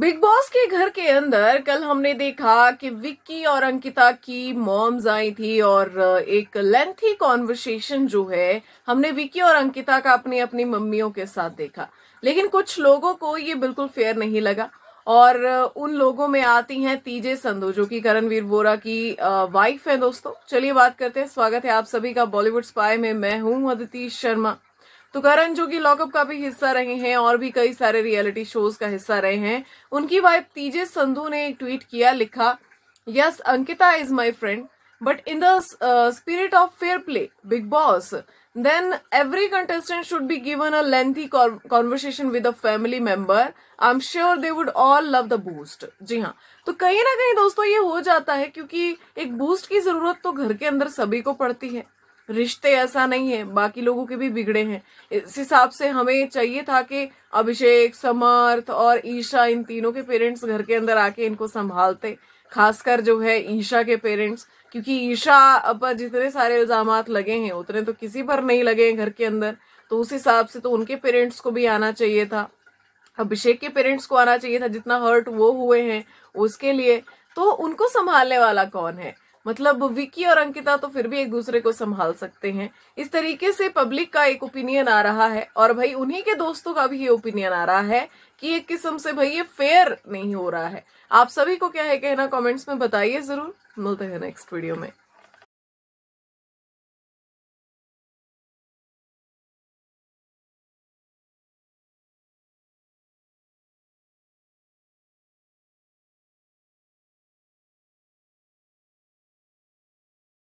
big boss के घर के अंदर कल हमने देखा कि विक्की और अंकिता की मॉम्स आई थी और एक लेंथी कॉन्वर्सेशन जो है हमने विक्की और अंकिता का अपनी अपनी मम्मियों के साथ देखा लेकिन कुछ लोगों को ये बिल्कुल फेयर नहीं लगा और उन लोगों में आती हैं तीजे संधू जो कि करणवीर वोरा की वाइफ है दोस्तों चलिए बात करते हैं स्वागत है आप सभी का बॉलीवुड स्पाई में मैं हूं अदिति शर्मा तो करण जो कि लॉकअप का भी हिस्सा रहे हैं और भी कई सारे रियलिटी शोज का हिस्सा रहे हैं उनकी वाइफ तीजे संधू ने एक ट्वीट किया लिखा yes Ankita is my friend but in the spirit of fair play Bigg Boss then every contestant should be given a lengthy conversation with a family member I am sure they would all love the boost जी हाँ तो कहीं ना कहीं दोस्तों ये हो जाता है क्योंकि एक बूस्ट की जरूरत तो घर के अंदर सभी को पड़ती है रिश्ते ऐसा नहीं है बाकी लोगों के भी बिगड़े हैं इस हिसाब से हमें चाहिए था कि अभिषेक समर्थ और ईशा इन तीनों के पेरेंट्स घर के अंदर आके इनको संभालते खासकर जो है ईशा के पेरेंट्स क्योंकि ईशा पर जितने सारे इल्जाम लगे हैं उतने तो किसी पर नहीं लगे हैं घर के अंदर तो उस हिसाब से तो उनके पेरेंट्स को भी आना चाहिए था अभिषेक के पेरेंट्स को आना चाहिए था जितना हर्ट वो हुए हैं उसके लिए तो उनको संभालने वाला कौन है मतलब विकी और अंकिता तो फिर भी एक दूसरे को संभाल सकते हैं इस तरीके से पब्लिक का एक ओपिनियन आ रहा है और भाई उन्हीं के दोस्तों का भी ये ओपिनियन आ रहा है कि एक किस्म से भाई ये फेयर नहीं हो रहा है आप सभी को क्या है कहना कमेंट्स में बताइए जरूर मिलते हैं नेक्स्ट वीडियो में